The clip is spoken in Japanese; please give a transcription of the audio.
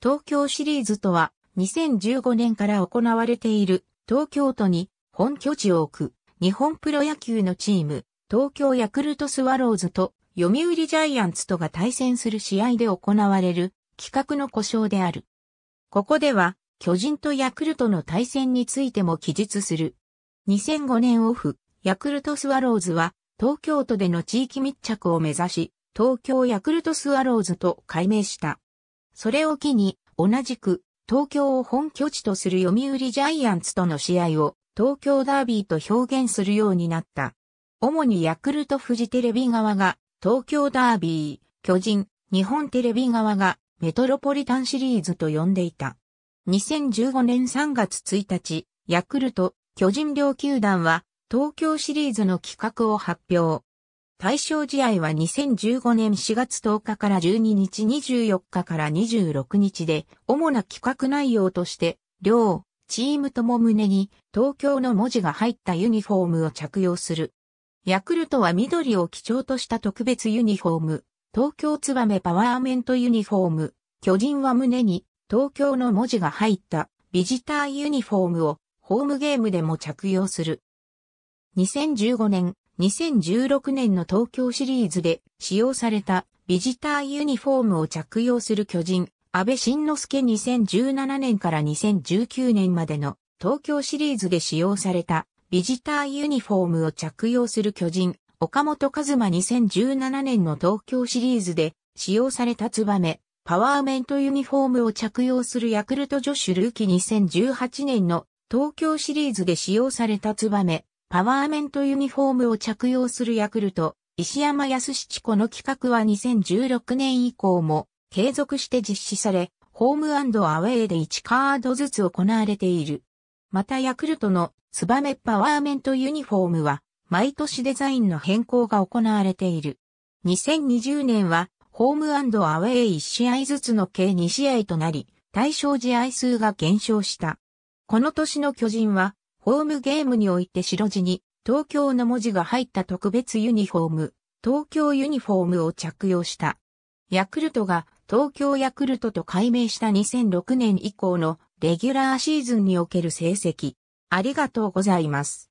東京シリーズとは、2015年から行われている、東京都に本拠地を置く、日本プロ野球のチーム、東京ヤクルトスワローズと、読売ジャイアンツとが対戦する試合で行われる、企画の故障である。ここでは、巨人とヤクルトの対戦についても記述する。2005年オフ、ヤクルトスワローズは、東京都での地域密着を目指し、東京ヤクルトスワローズと改名した。それを機に、同じく、東京を本拠地とする読売ジャイアンツとの試合を、東京ダービーと表現するようになった。主にヤクルトフジテレビ側が、東京ダービー、巨人、日本テレビ側が、メトロポリタンシリーズと呼んでいた。2015年3月1日、ヤクルト、巨人両球団は、東京シリーズの企画を発表。対象試合は2015年4月10日から12日24日から26日で、主な企画内容として、両、チームとも胸に東京の文字が入ったユニフォームを着用する。ヤクルトは緑を基調とした特別ユニフォーム、東京ツバメパワーメントユニフォーム、巨人は胸に東京の文字が入ったビジターユニフォームをホームゲームでも着用する。2015年2016年の東京シリーズで使用されたビジターユニフォームを着用する巨人、安倍晋之助2017年から2019年までの東京シリーズで使用されたビジターユニフォームを着用する巨人、岡本和馬2017年の東京シリーズで使用されたツバメ、パワーメントユニフォームを着用するヤクルト女子ルーキー2018年の東京シリーズで使用されたツバメ、パワーメントユニフォームを着用するヤクルト、石山康七子の企画は2016年以降も継続して実施され、ホームアウェイで1カードずつ行われている。またヤクルトのツバメパワーメントユニフォームは毎年デザインの変更が行われている。2020年はホームアウェイ1試合ずつの計2試合となり、対象試合数が減少した。この年の巨人はホームゲームにおいて白地に東京の文字が入った特別ユニフォーム、東京ユニフォームを着用した。ヤクルトが東京ヤクルトと改名した2006年以降のレギュラーシーズンにおける成績。ありがとうございます。